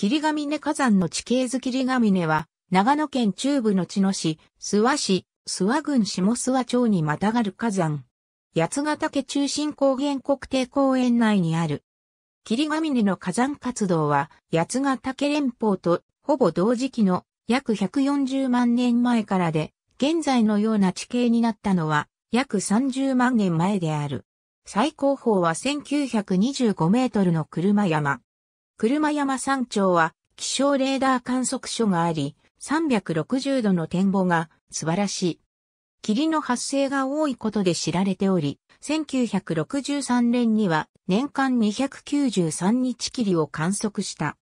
霧ヶ峰火山の地形図霧ヶ峰は、長野県中部の茅野市、諏訪市、諏訪郡下諏訪町にまたがる火山。八ヶ岳中心高原国定公園内にある。霧ヶ峰の火山活動は、八ヶ岳連峰とほぼ同時期の約140万年前からで、現在のような地形になったのは約30万年前である。最高峰は1925メートルの車山。車山山頂は気象レーダー観測所があり、360度の展望が素晴らしい。霧の発生が多いことで知られており、1963年には年間293日霧を観測した。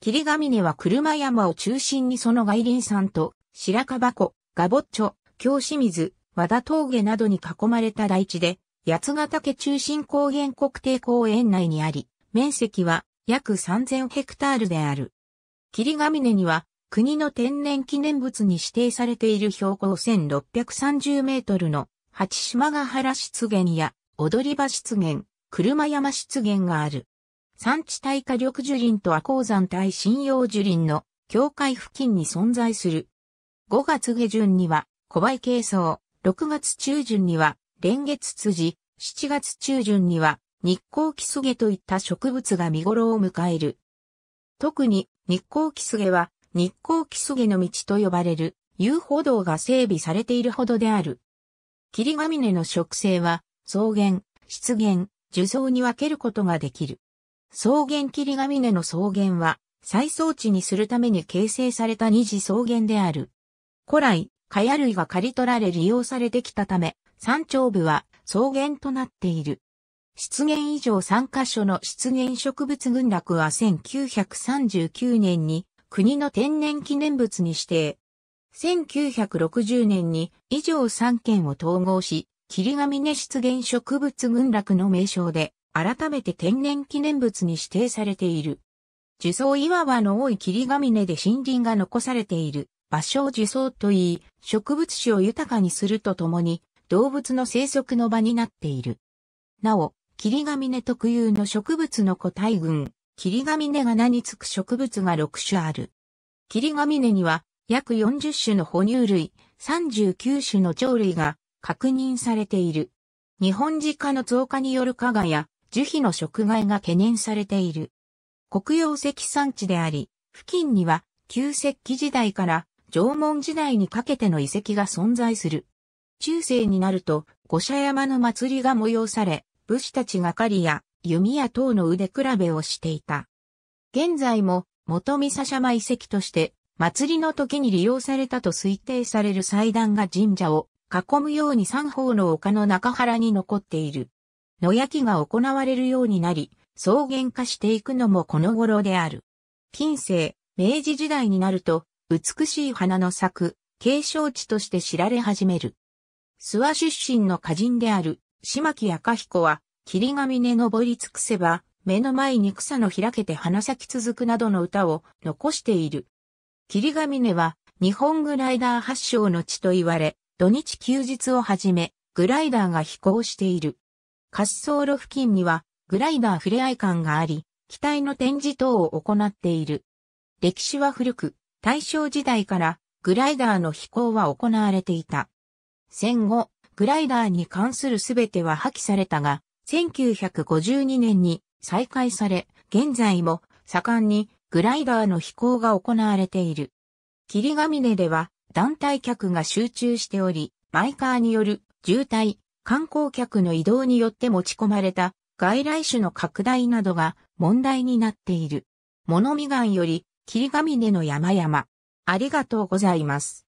霧ヶ峰は車山を中心にその外輪山と白樺湖、ガボッチョ、京清水、和田峠などに囲まれた大地で、八ヶ岳中心高原国定公園内にあり、面積は約3000ヘクタールである。霧ヶ峰には国の天然記念物に指定されている標高1630メートルの八島ヶ原湿原や踊り場湿原、車山湿原がある。山地帯火力樹林と亜鉱山帯信用樹林の境界付近に存在する。5月下旬には小梅軽層、6月中旬には連月辻、7月中旬には日光キスゲといった植物が見頃を迎える。特に日光キスゲは日光キスゲの道と呼ばれる遊歩道が整備されているほどである。霧ヶ峰の植生は草原、湿原、樹層に分けることができる。草原霧ヶ峰の草原は再装置にするために形成された二次草原である。古来、蚊ヤ類が刈り取られ利用されてきたため、山頂部は草原となっている。出現以上3カ所の出現植物群落は1939年に国の天然記念物に指定。1960年に以上3県を統合し、霧ヶ峰出現植物群落の名称で改めて天然記念物に指定されている。樹層岩場の多い霧ヶ峰で森林が残されている場所を樹層といい、植物種を豊かにするとともに動物の生息の場になっている。なお、霧ヶ峰特有の植物の個体群、霧ヶ峰が名につく植物が6種ある。霧ヶ峰には約40種の哺乳類、39種の鳥類が確認されている。日本自家の増加による加賀や樹皮の食害が懸念されている。黒曜石産地であり、付近には旧石器時代から縄文時代にかけての遺跡が存在する。中世になると五社山の祭りが催され、武士たちが狩りや弓矢等の腕比べをしていた。現在も元三佐様遺跡として祭りの時に利用されたと推定される祭壇が神社を囲むように三方の丘の中原に残っている。野焼きが行われるようになり、草原化していくのもこの頃である。近世、明治時代になると、美しい花の咲く、景勝地として知られ始める。諏訪出身の歌人である、島木赤彦は、霧ヶ峰登り尽くせば、目の前に草の開けて花咲き続くなどの歌を残している。霧ヶ峰は、日本グライダー発祥の地と言われ、土日休日をはじめ、グライダーが飛行している。滑走路付近には、グライダーふれあい館があり、機体の展示等を行っている。歴史は古く、大正時代から、グライダーの飛行は行われていた。戦後、グライダーに関するすべては破棄されたが、1952年に再開され、現在も盛んにグライダーの飛行が行われている。霧ヶ峰では団体客が集中しており、マイカーによる渋滞、観光客の移動によって持ち込まれた外来種の拡大などが問題になっている。物見岩より霧ヶ峰の山々。ありがとうございます。